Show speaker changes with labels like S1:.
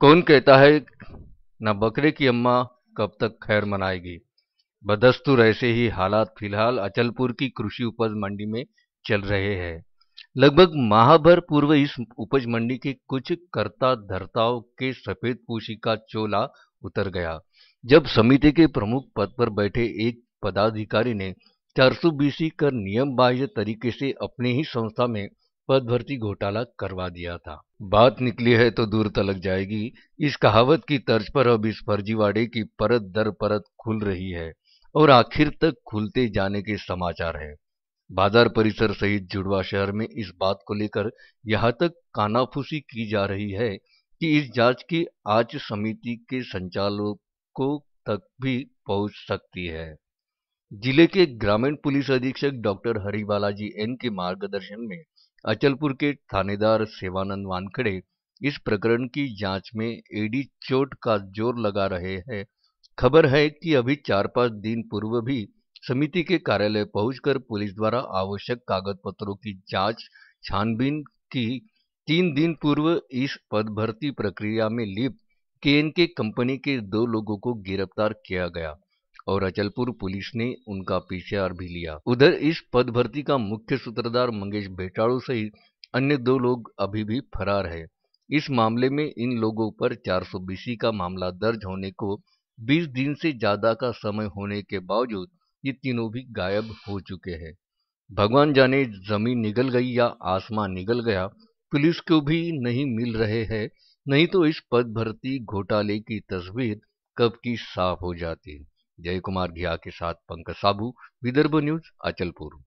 S1: कौन कहता है ना बकरे की अम्मा कब तक खैर मनाएगी बदस्तूर ऐसे ही हालात फिलहाल अचलपुर की कृषि उपज मंडी में चल रहे हैं लगभग माह भर पूर्व इस उपज मंडी के कुछ कर्ता धर्ताओं के सफेद पोशी का चोला उतर गया जब समिति के प्रमुख पद पर बैठे एक पदाधिकारी ने चार सौ कर नियम बाह्य तरीके से अपने ही संस्था में पद भर्ती घोटाला करवा दिया था बात निकली है तो दूर तलक जाएगी इस कहावत की तर्ज पर अब इस फर्जीवाड़े की परत दर परत खुल रही है और आखिर तक खुलते जाने के समाचार है बाजार परिसर सहित जुड़वा शहर में इस बात को लेकर यहाँ तक कानाफूसी की जा रही है कि इस जांच की आज समिति के संचालकों तक भी पहुंच सकती है जिले के ग्रामीण पुलिस अधीक्षक डॉक्टर हरिबाला एन के मार्गदर्शन में अचलपुर के थानेदार सेवानंद वानखड़े इस प्रकरण की जांच में एडी चोट का जोर लगा रहे हैं खबर है कि अभी चार पांच दिन पूर्व भी समिति के कार्यालय पहुंचकर पुलिस द्वारा आवश्यक कागज पत्रों की जांच छानबीन की तीन दिन पूर्व इस पद भर्ती प्रक्रिया में लिप्त के कंपनी के दो लोगों को गिरफ्तार किया गया और अचलपुर पुलिस ने उनका पीसीआर भी लिया उधर इस पद भर्ती का मुख्य सूत्रधार मंगेश बेटाड़ो सहित अन्य दो लोग अभी भी फरार है इस मामले में इन लोगों पर चार सौ का मामला दर्ज होने को 20 दिन से ज्यादा का समय होने के बावजूद ये तीनों भी गायब हो चुके हैं भगवान जाने जमीन निगल गई या आसमान निगल गया पुलिस को भी नहीं मिल रहे हैं नहीं तो इस पद भर्ती घोटाले की तस्वीर कब की साफ हो जाती जय कुमार घिया के साथ पंकज साबू विदर्भ न्यूज अचलपुर